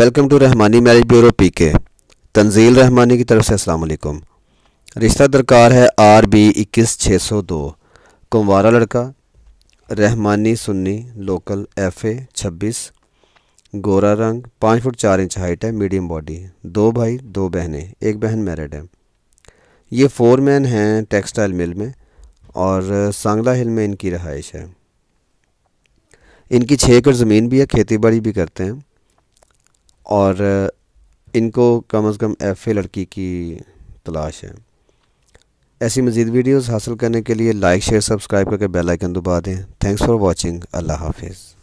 welcome to Rahmani marriage bureau P K Tanzeel Rahmani की तरफ से असलकुम रिश्ता दरकार है आर बी इक्कीस छः सौ दो कुंवारा लड़का Rahmani Sunni local F A छब्बीस गोरा रंग पाँच फुट चार इंच हाइट है मीडियम बॉडी दो भाई दो बहनें एक बहन मैरिड है ये फोर मैन हैं टेक्सटाइल मिल में और सांगला हिल में इनकी रहाइश है इनकी छः एकड़ ज़मीन भी है खेती बाड़ी भी करते हैं और इनको कम अज़ कम एफ़ लड़की की तलाश है ऐसी मज़ीद वीडियोज़ हासिल करने के लिए लाइक शेयर सब्सक्राइब करके बेल आइकन दबा दें थैंक्स फॉर वॉचिंग अल्लाह हाफिज़